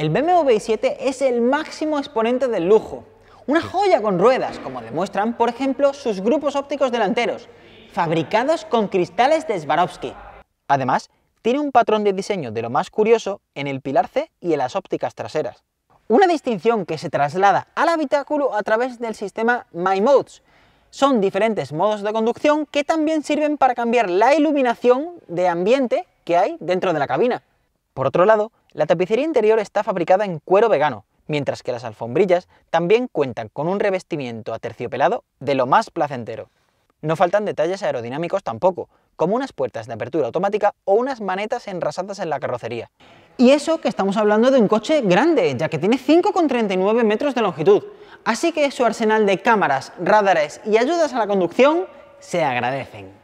El BMW i7 es el máximo exponente del lujo. Una joya con ruedas, como demuestran, por ejemplo, sus grupos ópticos delanteros, fabricados con cristales de Swarovski. Además, tiene un patrón de diseño de lo más curioso en el pilar C y en las ópticas traseras. Una distinción que se traslada al habitáculo a través del sistema My Son diferentes modos de conducción que también sirven para cambiar la iluminación de ambiente que hay dentro de la cabina. Por otro lado, la tapicería interior está fabricada en cuero vegano, mientras que las alfombrillas también cuentan con un revestimiento aterciopelado de lo más placentero. No faltan detalles aerodinámicos tampoco, como unas puertas de apertura automática o unas manetas enrasadas en la carrocería. Y eso que estamos hablando de un coche grande, ya que tiene 5,39 metros de longitud, así que su arsenal de cámaras, radares y ayudas a la conducción se agradecen.